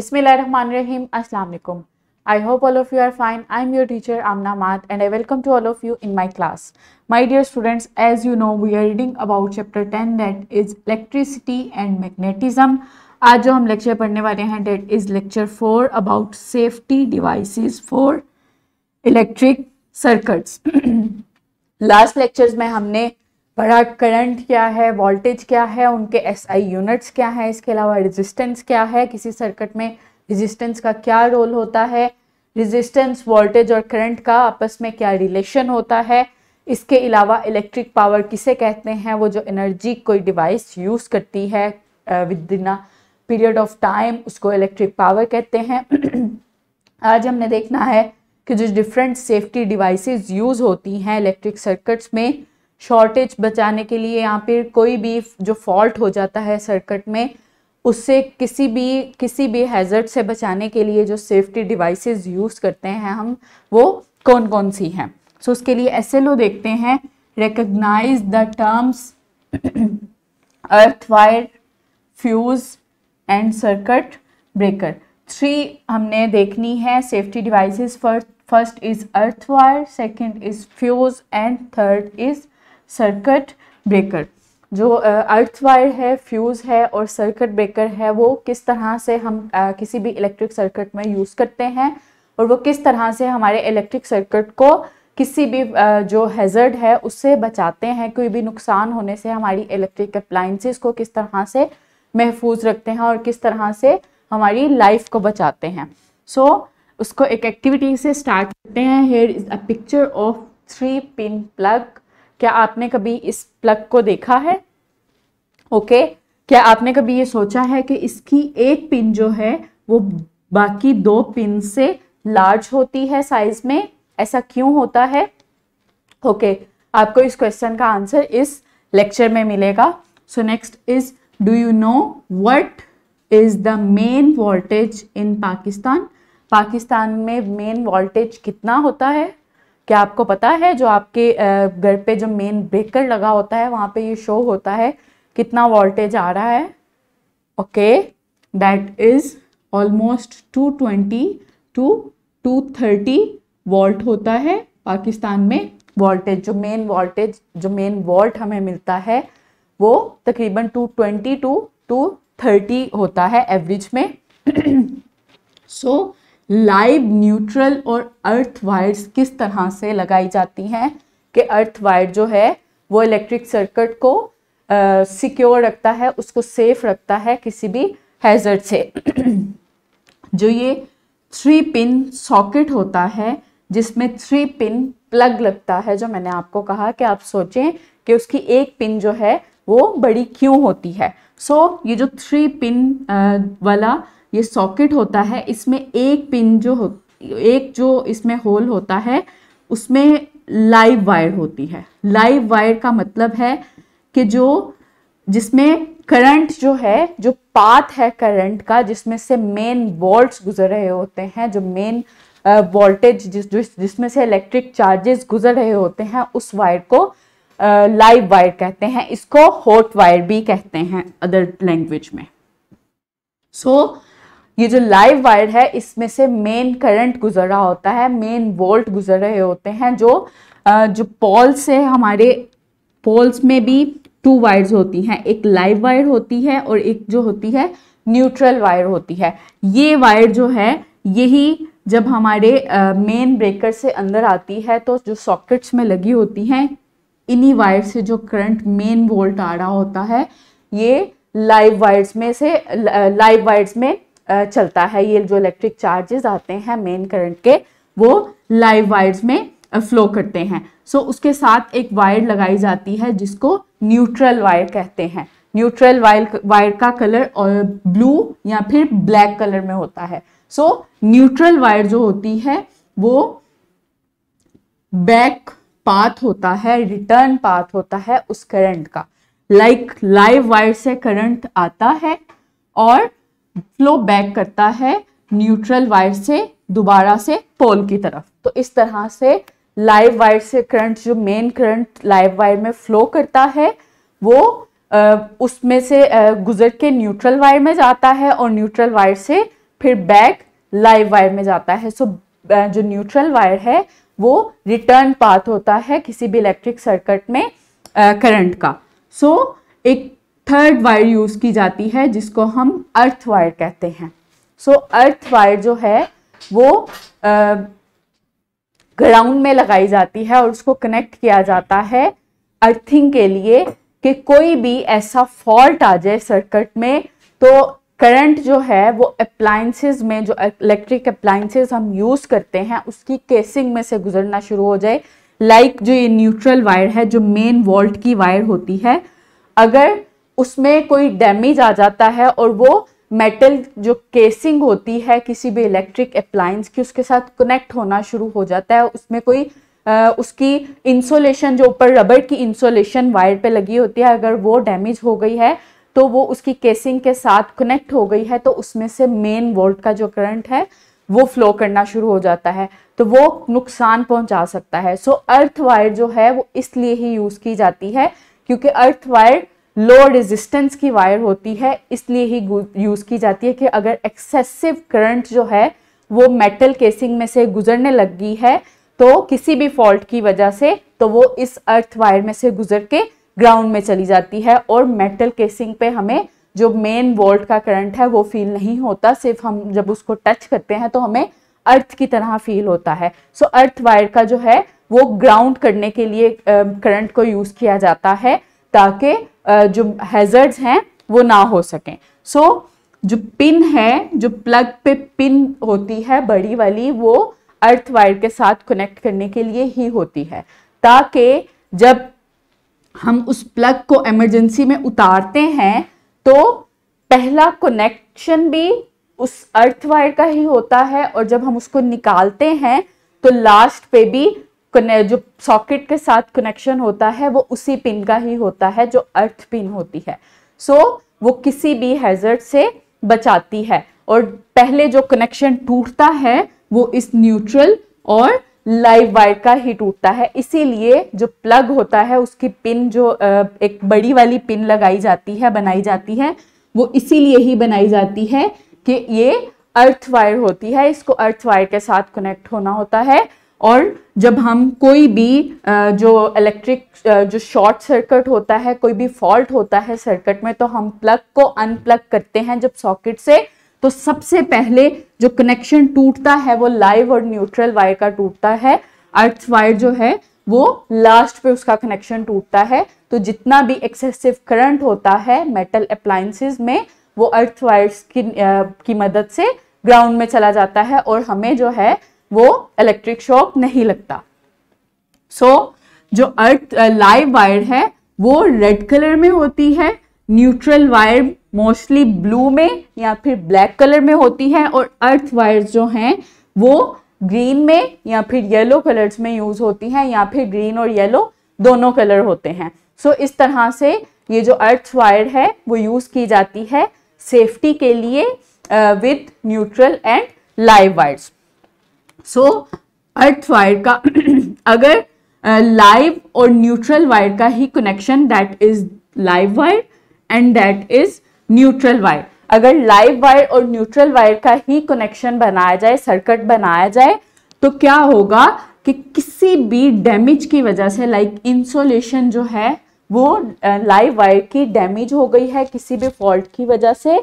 बिसमीम अस्सलाम वालेकुम I hope all of you are fine I am your teacher Amna मात and I welcome to all of you in my class my dear students as you know we are reading about chapter 10 that is electricity and magnetism आज जो हम lecture पढ़ने वाले हैं that is lecture four about safety device for electric circuits last lectures में हमने बड़ा current क्या है वोल्टेज क्या है उनके एस आई यूनिट्स क्या है इसके अलावा रेजिस्टेंस क्या है किसी सर्किट में रेजिस्टेंस का क्या रोल होता है रेजिस्टेंस वोल्टेज और करंट का आपस में क्या रिलेशन होता है इसके अलावा इलेक्ट्रिक पावर किसे कहते हैं वो जो एनर्जी कोई डिवाइस यूज़ करती है with in a period of time उसको इलेक्ट्रिक पावर कहते हैं आज हमने देखना है कि जो डिफरेंट सेफ्टी डिवाइसेस यूज़ होती हैं इलेक्ट्रिक सर्किट्स में शॉर्टेज बचाने के लिए या फिर कोई भी जो फॉल्ट हो जाता है सर्किट में उससे किसी भी किसी भी हैज़र्ड से बचाने के लिए जो सेफ्टी डिवाइसेस यूज़ करते हैं हम वो कौन कौन सी हैं सो so, उसके लिए एस देखते हैं recognize the terms earth wire fuse and circuit breaker three हमने देखनी है safety devices first first is earth wire second is fuse and third is circuit breaker जो अर्थ वायर है फ्यूज़ है और सर्किट ब्रेकर है वो किस तरह से हम किसी भी इलेक्ट्रिक सर्किट में यूज़ करते हैं और वो किस तरह से हमारे इलेक्ट्रिक सर्किट को किसी भी जो हैज़र्ड है उससे बचाते हैं कोई भी नुकसान होने से हमारी इलेक्ट्रिक अप्लाइंसिस को किस तरह से महफूज रखते हैं और किस तरह से हमारी लाइफ को बचाते हैं सो so, उसको एक एक्टिविटी से स्टार्ट करते हैं here is a picture of three pin plug क्या आपने कभी इस प्लग को देखा है ओके okay? क्या आपने कभी ये सोचा है कि इसकी एक पिन जो है वो बाकी दो पिन से लार्ज होती है साइज में ऐसा क्यों होता है ओके okay, आपको इस क्वेश्चन का आंसर इस लेक्चर में मिलेगा so next is do you know what is the main voltage in Pakistan Pakistan में मेन वोल्टेज कितना होता है क्या आपको पता है जो आपके घर पे जो मेन ब्रेकर लगा होता है वहां पे ये शो होता है कितना वोल्टेज आ रहा है okay that is almost two twenty to two thirty volt होता है पाकिस्तान में वोल्टेज जो मेन वोल्टेज जो मेन वोल्ट हमें मिलता है वो तकरीबन two twenty to two thirty होता है एवरेज में सो so, लाइव न्यूट्रल और अर्थ वायर्स किस तरह से लगाई जाती हैं कि अर्थ वायर जो है वो इलेक्ट्रिक सर्किट को सिक्योर रखता है उसको सेफ रखता है किसी भी हैजर्ड से जो ये थ्री पिन सॉकेट होता है जिसमें थ्री पिन प्लग लगता है जो मैंने आपको कहा कि आप सोचें कि उसकी एक पिन जो है वो बड़ी क्यों होती है सो so, ये जो थ्री पिन वाला ये सॉकेट होता है इसमें एक पिन जो हो एक जो इसमें होल होता है उसमें लाइव वायर होती है लाइव वायर का मतलब है कि जो जिसमें करंट जो है जो पाथ है करंट का जिसमें से मेन वोल्ट्स गुजर रहे होते हैं जो मेन वोल्टेज जिस जिसमें से इलेक्ट्रिक चार्जेस गुजर रहे होते हैं उस वायर को लाइव वायर कहते हैं इसको हॉट वायर भी कहते हैं अदर लैंग्वेज में सो so, ये जो लाइव वायर है इसमें से मेन करंट गुजर रहा होता है मेन वोल्ट गुजर रहे होते हैं जो जो पोल से हमारे पोल्स में भी टू वायर्स होती हैं एक लाइव वायर होती है और एक जो होती है न्यूट्रल वायर होती है ये वायर जो है यही जब हमारे मेन ब्रेकर से अंदर आती है तो जो सॉकेट्स में लगी होती हैं इन्हीं वायर से जो करंट मेन वोल्ट आ रहा होता है ये लाइव वायर्स में से लाइव वायर्स में चलता है ये जो इलेक्ट्रिक चार्जेस आते हैं मेन करंट के वो लाइव वायर्स में फ्लो करते हैं सो so, उसके साथ एक वायर लगाई जाती है जिसको न्यूट्रल वायर कहते हैं न्यूट्रल वायर वायर का कलर और ब्लू या फिर ब्लैक कलर में होता है सो so, न्यूट्रल वायर जो होती है वो बैक पाथ होता है रिटर्न पाथ होता है उस करंट का लाइक लाइव वायर से करंट आता है और फ्लो बैक करता है न्यूट्रल वायर से दोबारा से पोल की तरफ तो इस तरह से लाइव वायर से करंट जो मेन करंट लाइव वायर में फ्लो करता है वो उसमें से गुजर के न्यूट्रल वायर में जाता है और न्यूट्रल वायर से फिर बैक लाइव वायर में जाता है सो जो न्यूट्रल वायर है वो रिटर्न पाथ होता है किसी भी इलेक्ट्रिक सर्किट में करंट का सो एक थर्ड वायर यूज़ की जाती है जिसको हम अर्थ वायर कहते हैं सो so, अर्थ वायर जो है वो ग्राउंड में लगाई जाती है और उसको कनेक्ट किया जाता है अर्थिंग के लिए कि कोई भी ऐसा फॉल्ट आ जाए सर्किट में तो करंट जो है वो अप्लायसेज में जो इलेक्ट्रिक अप्लायसेज हम यूज़ करते हैं उसकी केसिंग में से गुजरना शुरू हो जाए लाइक like जो ये न्यूट्रल वायर है जो मेन वोल्ट की वायर होती है अगर उसमें कोई डैमेज आ जाता है और वो मेटल जो केसिंग होती है किसी भी इलेक्ट्रिक अप्लायंस की उसके साथ कनेक्ट होना शुरू हो जाता है उसमें कोई आ, उसकी इंसोलेशन जो ऊपर रबर की इंसोलेशन वायर पे लगी होती है अगर वो डैमेज हो गई है तो वो उसकी केसिंग के साथ कनेक्ट हो गई है तो उसमें से मेन वोल्ट का जो करंट है वो फ्लो करना शुरू हो जाता है तो वो नुकसान पहुंचा सकता है सो अर्थ वायर जो है वो इसलिए ही यूज़ की जाती है क्योंकि अर्थ वायर लो रेजिस्टेंस की वायर होती है इसलिए ही यूज़ की जाती है कि अगर एक्सेसिव करंट जो है वो मेटल केसिंग में से गुजरने लगी है तो किसी भी फॉल्ट की वजह से तो वो इस अर्थ वायर में से गुजर के ग्राउंड में चली जाती है और मेटल केसिंग पे हमें जो मेन वोल्ट का करंट है वो फील नहीं होता सिर्फ हम जब उसको टच करते हैं तो हमें अर्थ की तरह फील होता है सो so, अर्थ वायर का जो है वो ग्राउंड करने के लिए करंट को यूज़ किया जाता है ताकि जो हैजर्ड्स हैं वो ना हो सकें सो so, जो पिन है जो प्लग पे पिन होती है बड़ी वाली वो अर्थ वायर के साथ कनेक्ट करने के लिए ही होती है ताकि जब हम उस प्लग को इमरजेंसी में उतारते हैं तो पहला कनेक्शन भी उस अर्थ वायर का ही होता है और जब हम उसको निकालते हैं तो लास्ट पे भी जो सॉकेट के साथ कनेक्शन होता है वो उसी पिन का ही होता है जो अर्थ पिन होती है सो so, वो किसी भी हैजर्ड से बचाती है और पहले जो कनेक्शन टूटता है वो इस न्यूट्रल और लाइव वायर का ही टूटता है इसीलिए जो प्लग होता है उसकी पिन जो एक बड़ी वाली पिन लगाई जाती है बनाई जाती है वो इसीलिए ही बनाई जाती है कि ये अर्थ वायर होती है इसको अर्थ वायर के साथ कनेक्ट होना होता है और जब हम कोई भी जो इलेक्ट्रिक जो शॉर्ट सर्किट होता है कोई भी फॉल्ट होता है सर्किट में तो हम प्लग को अनप्लग करते हैं जब सॉकेट से तो सबसे पहले जो कनेक्शन टूटता है वो लाइव और न्यूट्रल वायर का टूटता है अर्थ वायर जो है वो लास्ट पे उसका कनेक्शन टूटता है तो जितना भी एक्सेसिव करंट होता है मेटल अप्लायंसेस में वो अर्थ वायर्स की, की मदद से ग्राउंड में चला जाता है और हमें जो है वो इलेक्ट्रिक शॉक नहीं लगता सो so, जो अर्थ लाइव वायर है वो रेड कलर में होती है न्यूट्रल वायर मोस्टली ब्लू में या फिर ब्लैक कलर में होती है और अर्थ वायर जो हैं वो ग्रीन में या फिर येलो कलर्स में यूज़ होती हैं या फिर ग्रीन और येलो दोनों कलर होते हैं सो so, इस तरह से ये जो अर्थ वायर है वो यूज़ की जाती है सेफ्टी के लिए with neutral and live wires so earth wire का अगर लाइव और न्यूट्रल वायर का ही connection that is live wire and that is neutral wire अगर लाइव वायर और न्यूट्रल वायर का ही कनेक्शन बनाया जाए सर्किट बनाया जाए तो क्या होगा कि किसी भी डैमेज की वजह से लाइक like इंसोलेशन जो है वो लाइव वायर की डैमेज हो गई है किसी भी फॉल्ट की वजह से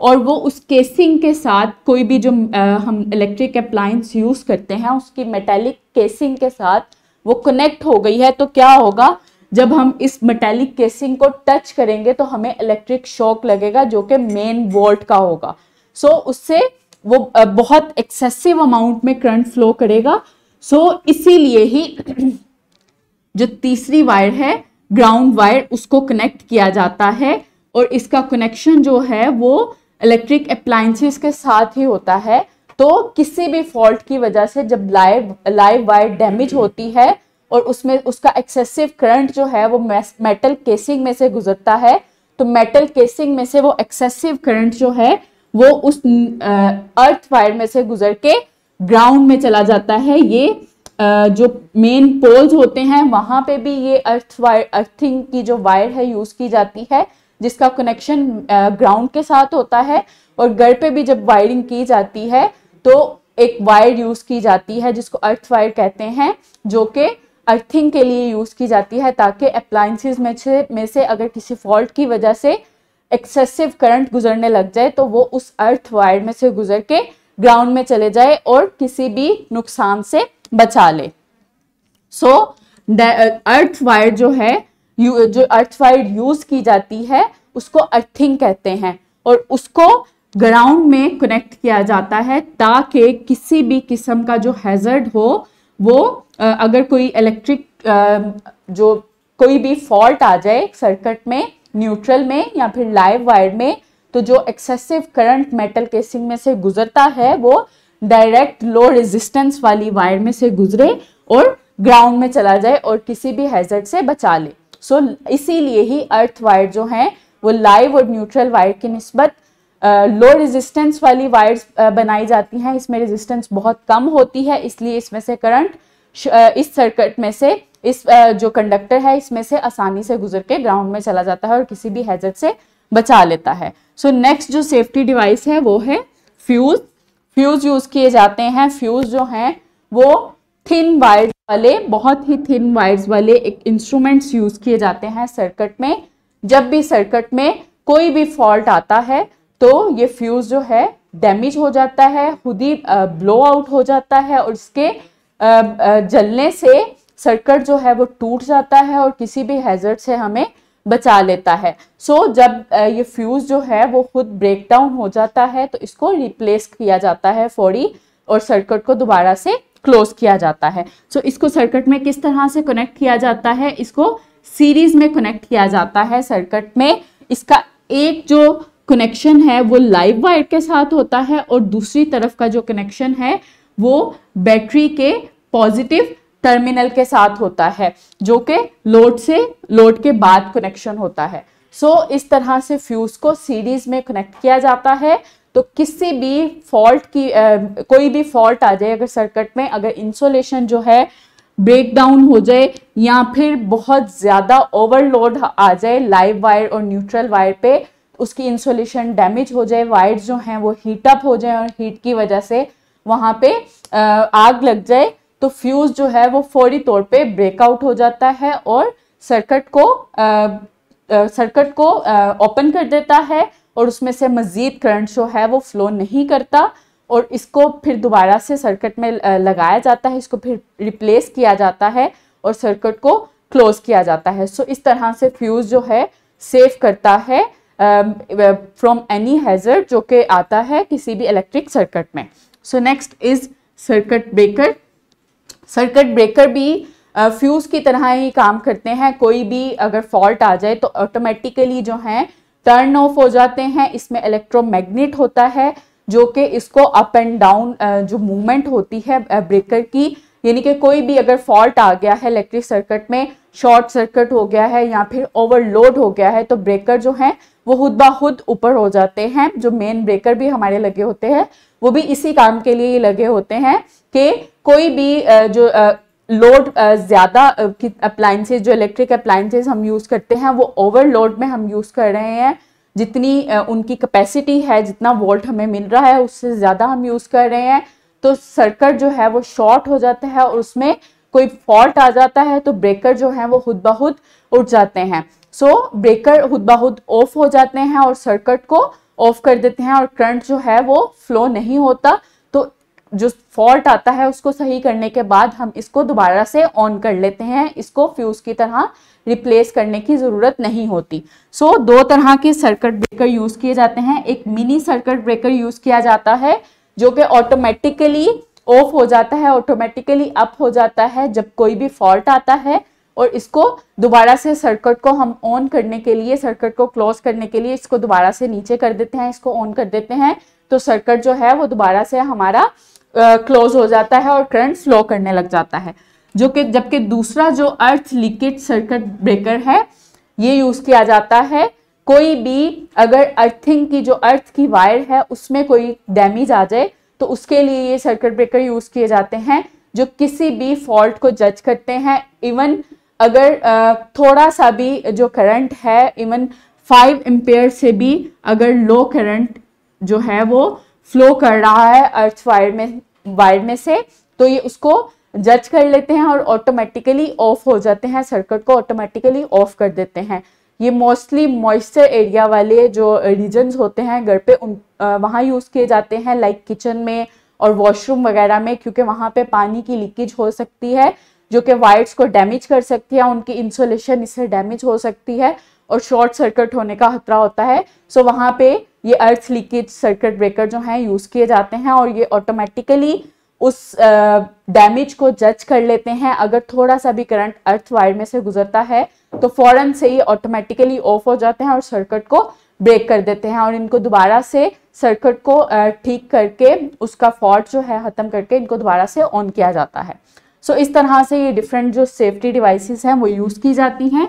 और वो उस केसिंग के साथ कोई भी जो आ, हम इलेक्ट्रिक अप्लाइंस यूज़ करते हैं उसकी मेटेलिक केसिंग के साथ वो कनेक्ट हो गई है तो क्या होगा जब हम इस मेटेलिक केसिंग को टच करेंगे तो हमें इलेक्ट्रिक शॉक लगेगा जो कि मेन वोल्ट का होगा सो so, उससे वो बहुत एक्सेसिव अमाउंट में करंट फ्लो करेगा सो so, इसीलिए ही जो तीसरी वायर है ग्राउंड वायर उसको कनेक्ट किया जाता है और इसका कनेक्शन जो है वो इलेक्ट्रिक अप्लाइंसिस के साथ ही होता है तो किसी भी फॉल्ट की वजह से जब लाइव लाइव वायर डैमेज होती है और उसमें उसका एक्सेसिव करंट जो है वो मेटल केसिंग में से गुजरता है तो मेटल केसिंग में से वो एक्सेसिव करंट जो है वो उस अर्थ वायर में से गुजर के ग्राउंड में चला जाता है ये आ, जो मेन पोल्स होते हैं वहाँ पे भी ये अर्थ वायर अर्थिंग की जो वायर है यूज़ की जाती है जिसका कनेक्शन ग्राउंड के साथ होता है और घर पे भी जब वायरिंग की जाती है तो एक वायर यूज़ की जाती है जिसको अर्थ वायर कहते हैं जो कि अर्थिंग के लिए यूज़ की जाती है ताकि अप्लाइंसिस में से में से अगर किसी फॉल्ट की वजह से एक्सेसिव करंट गुजरने लग जाए तो वो उस अर्थ वायर में से गुजर के ग्राउंड में चले जाए और किसी भी नुकसान से बचा ले सो so, अर्थ वायर जो है जो अर्थवाइड यूज की जाती है उसको अर्थिंग कहते हैं और उसको ग्राउंड में कनेक्ट किया जाता है ताकि किसी भी किस्म का जो हैजर्ड हो वो अगर कोई इलेक्ट्रिक जो कोई भी फॉल्ट आ जाए सर्किट में न्यूट्रल में या फिर लाइव वायर में तो जो एक्सेसिव करंट मेटल केसिंग में से गुजरता है वो डायरेक्ट लो रेजिस्टेंस वाली वायर में से गुजरे और ग्राउंड में चला जाए और किसी भी हैजर्ड से बचा ले सो इसीलिए ही अर्थ वायर जो हैं वो लाइव और न्यूट्रल वायर की नस्बत लो रेजिस्टेंस वाली वायर्स बनाई जाती हैं इसमें रेजिस्टेंस बहुत कम होती है इसलिए इसमें से करंट इस सर्किट में से इस जो कंडक्टर है इसमें से आसानी से गुजर के ग्राउंड में चला जाता है और किसी भी हैजत से बचा लेता है सो so, नेक्स्ट जो सेफ्टी डिवाइस है वो है फ्यूज़ फ्यूज़ यूज़ किए जाते हैं फ्यूज़ जो हैं वो थिन वायर्स वाले बहुत ही थिन वायर्स वाले एक इंस्ट्रूमेंट्स यूज किए जाते हैं सर्किट में जब भी सर्किट में कोई भी फॉल्ट आता है तो ये फ्यूज जो है डैमेज हो जाता है खुद ही ब्लो आउट हो जाता है और इसके जलने से सर्किट जो है वो टूट जाता है और किसी भी हैजर्ड से हमें बचा लेता है सो so, जब ये फ्यूज़ जो है वो खुद ब्रेक डाउन हो जाता है तो इसको रिप्लेस किया जाता है फौरी और सर्किट को दोबारा से क्लोज किया जाता है सो so, इसको सर्किट में किस तरह से कनेक्ट किया जाता है इसको सीरीज में कनेक्ट किया जाता है सर्किट में इसका एक जो कनेक्शन है वो लाइव वायर के साथ होता है और दूसरी तरफ का जो कनेक्शन है वो बैटरी के पॉजिटिव टर्मिनल के साथ होता है जो कि लोड से लोड के बाद कनेक्शन होता है सो so, इस तरह से फ्यूज़ को सीरीज में कनेक्ट किया जाता है तो किसी भी फॉल्ट की आ, कोई भी फॉल्ट आ जाए अगर सर्किट में अगर इंसोलेशन जो है ब्रेक डाउन हो जाए या फिर बहुत ज़्यादा ओवरलोड आ जाए लाइव वायर और न्यूट्रल वायर पे उसकी इंसोलेशन डैमेज हो जाए वायर जो हैं वो हीटअप हो जाए और हीट की वजह से वहाँ पे आग लग जाए तो फ्यूज़ जो है वो फौरी तौर पे ब्रेकआउट हो जाता है और सर्किट को सर्किट को ओपन कर देता है और उसमें से मज़ीद करंट जो है वो फ़्लो नहीं करता और इसको फिर दोबारा से सर्किट में लगाया जाता है इसको फिर रिप्लेस किया जाता है और सर्किट को क्लोज़ किया जाता है सो इस तरह से फ्यूज़ जो है सेव करता है फ्रॉम एनी हैज़र जो कि आता है किसी भी इलेक्ट्रिक सर्किट में so next is circuit breaker circuit breaker भी फ्यूज़ uh, की तरह ही काम करते हैं कोई भी अगर फॉल्ट आ जाए तो ऑटोमेटिकली जो है टर्न ऑफ हो जाते हैं इसमें इलेक्ट्रोमैग्नेट होता है जो कि इसको अप एंड डाउन जो मूवमेंट होती है ब्रेकर की यानी कि कोई भी अगर फॉल्ट आ गया है इलेक्ट्रिक सर्किट में शॉर्ट सर्किट हो गया है या फिर ओवरलोड हो गया है तो ब्रेकर जो है वो खुद ब खुद ऊपर हो जाते हैं जो मेन ब्रेकर भी हमारे लगे होते हैं वो भी इसी काम के लिए लगे होते हैं कि कोई भी जो लोड uh, ज़्यादा अप्लाइंसेज uh, जो इलेक्ट्रिक अप्लाइंसेज हम यूज़ करते हैं वो ओवरलोड में हम यूज़ कर रहे हैं जितनी uh, उनकी कैपेसिटी है जितना वोल्ट हमें मिल रहा है उससे ज़्यादा हम यूज़ कर रहे हैं तो सर्किट जो है वो शॉर्ट हो जाता है और उसमें कोई फॉल्ट आ जाता है तो ब्रेकर जो है वो खुद बहुत उठ जाते हैं सो ब्रेकर खुद बहुत ऑफ हो जाते हैं और सर्किट को ऑफ कर देते हैं और करंट जो है वो फ्लो नहीं होता जो फॉल्ट आता है उसको सही करने के बाद हम इसको दोबारा से ऑन कर लेते हैं इसको फ्यूज़ की तरह रिप्लेस करने की ज़रूरत नहीं होती सो so, दो तरह के सर्किट ब्रेकर यूज़ किए जाते हैं एक मिनी सर्किट ब्रेकर यूज़ किया जाता है जो कि ऑटोमेटिकली ऑफ हो जाता है ऑटोमेटिकली अप हो जाता है जब कोई भी फॉल्ट आता है और इसको दोबारा से सर्किट को हम ऑन करने के लिए सर्किट को क्लोज करने के लिए इसको दोबारा से नीचे कर देते हैं इसको ऑन कर देते हैं तो सर्किट जो है वो दोबारा से हमारा क्लोज हो जाता है और करंट फ्लो करने लग जाता है जो कि जबकि दूसरा जो अर्थ लीकेज सर्किट ब्रेकर है ये यूज़ किया जाता है कोई भी अगर अर्थिंग की जो अर्थ की वायर है उसमें कोई डैमेज आ जाए तो उसके लिए ये सर्किट ब्रेकर यूज़ किए जाते हैं जो किसी भी फॉल्ट को जज करते हैं इवन अगर थोड़ा सा भी जो करंट है इवन फाइव एम्पेयर से भी अगर लो करंट जो है वो फ्लो कर रहा है अर्थ वायर में वायर में से तो ये उसको जज कर लेते हैं और ऑटोमेटिकली ऑफ हो जाते हैं सर्किट को ऑटोमेटिकली ऑफ कर देते हैं ये मोस्टली मॉइस्चर एरिया वाले जो रीजन होते हैं घर पे उन वहाँ यूज़ किए जाते हैं लाइक like किचन में और वॉशरूम वगैरह में क्योंकि वहाँ पे पानी की लीकेज हो सकती है जो कि वायर्स को डैमेज कर सकती है उनकी इंसुलेशन इससे डैमेज हो सकती है और शॉर्ट सर्किट होने का खतरा होता है सो so, वहाँ पे ये अर्थ लीकेज सर्किट ब्रेकर जो हैं यूज़ किए जाते हैं और ये ऑटोमेटिकली उस डैमेज को जज कर लेते हैं अगर थोड़ा सा भी करंट अर्थ वायर में से गुजरता है तो फ़ौरन से ये ऑटोमेटिकली ऑफ हो जाते हैं और सर्किट को ब्रेक कर देते हैं और इनको दोबारा से सर्किट को ठीक करके उसका फॉल्ट जो है ख़त्म करके इनको दोबारा से ऑन किया जाता है सो so, इस तरह से ये डिफरेंट जो सेफ्टी डिवाइसेस हैं वो यूज़ की जाती हैं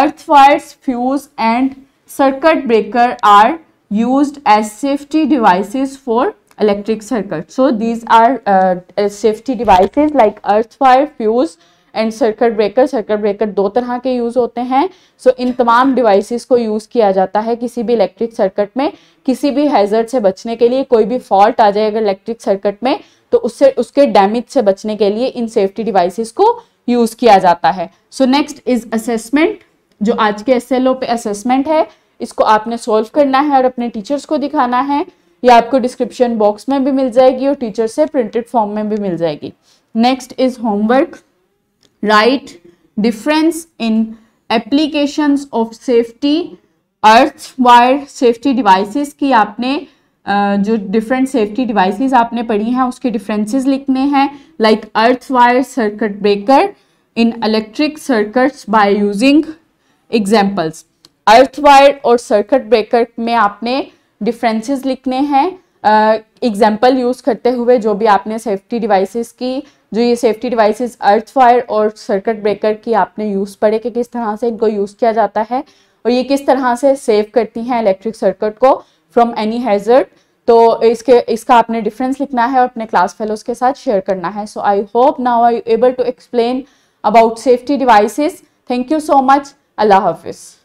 earth wires fuse and circuit breaker are used as safety devices for electric circuit. So these are uh, safety devices like earth fire, fuse and circuit breaker circuit breaker दो तरह के use होते हैं सो so, इन तमाम devices को use किया जाता है किसी भी इलेक्ट्रिक सर्किट में किसी भी हैज़र्ड से बचने के लिए कोई भी फॉल्ट आ जाए अगर इलेक्ट्रिक सर्किट में तो उससे उसके डैमेज से बचने के लिए इन सेफ्टी डिवाइसेस को यूज़ किया जाता है सो नेक्स्ट इज़ असेसमेंट जो आज के एस पे असेसमेंट है इसको आपने सॉल्व करना है और अपने टीचर्स को दिखाना है ये आपको डिस्क्रिप्शन बॉक्स में भी मिल जाएगी और टीचर से प्रिंटेड फॉर्म में भी मिल जाएगी next is homework write difference in application of safety earth wire safety devices की आपने जो डिफरेंट सेफ्टी डिवाइसेस आपने पढ़ी हैं उसके डिफरेंसेस लिखने हैं like earth wire circuit breaker in electric circuits by using examples earth wire और सर्किट ब्रेकर में आपने डिफरेंसेस लिखने हैं एग्जाम्पल uh, यूज़ करते हुए जो भी आपने सेफ्टी डिवाइसेस की जो ये सेफ्टी डिवाइसेस अर्थ फायर और सर्किट ब्रेकर की आपने यूज़ पढ़े कि किस तरह से इनको यूज़ किया जाता है और ये किस तरह से सेव करती हैं इलेक्ट्रिक सर्किट को फ्रॉम एनी हैजर्ड तो इसके इसका आपने डिफरेंस लिखना है और अपने क्लास फेलोज के साथ शेयर करना है so I hope now I able to explain about safety devices thank you so much अल्लाह हाफिज़